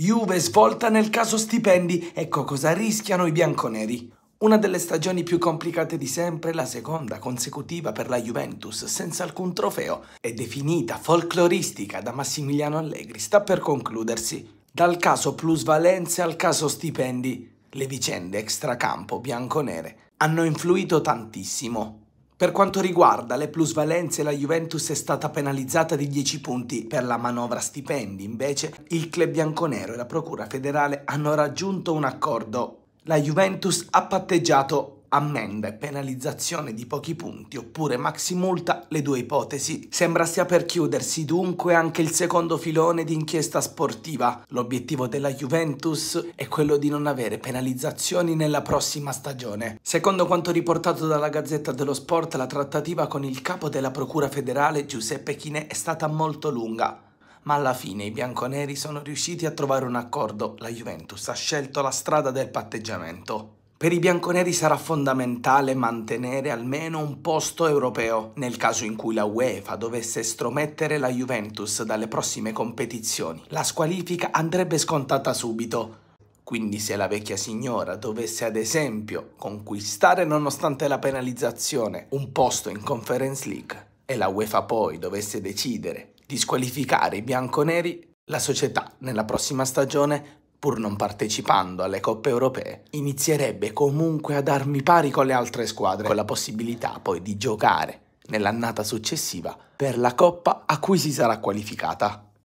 Juve svolta nel caso stipendi, ecco cosa rischiano i bianconeri. Una delle stagioni più complicate di sempre, la seconda consecutiva per la Juventus, senza alcun trofeo, è definita folcloristica da Massimiliano Allegri, sta per concludersi. Dal caso plusvalenze al caso stipendi, le vicende extracampo bianconere hanno influito tantissimo per quanto riguarda le plusvalenze, la Juventus è stata penalizzata di 10 punti per la manovra stipendi. Invece, il club bianconero e la Procura federale hanno raggiunto un accordo. La Juventus ha patteggiato ammenda e penalizzazione di pochi punti oppure maximulta, le due ipotesi. Sembra stia per chiudersi dunque anche il secondo filone di inchiesta sportiva. L'obiettivo della Juventus è quello di non avere penalizzazioni nella prossima stagione. Secondo quanto riportato dalla Gazzetta dello Sport, la trattativa con il capo della Procura federale Giuseppe Chinè è stata molto lunga ma alla fine i bianconeri sono riusciti a trovare un accordo. La Juventus ha scelto la strada del patteggiamento. Per i bianconeri sarà fondamentale mantenere almeno un posto europeo nel caso in cui la UEFA dovesse stromettere la Juventus dalle prossime competizioni. La squalifica andrebbe scontata subito. Quindi se la vecchia signora dovesse ad esempio conquistare nonostante la penalizzazione un posto in Conference League e la UEFA poi dovesse decidere di squalificare i bianconeri, la società nella prossima stagione pur non partecipando alle coppe europee, inizierebbe comunque ad armi pari con le altre squadre, con la possibilità poi di giocare nell'annata successiva per la coppa a cui si sarà qualificata.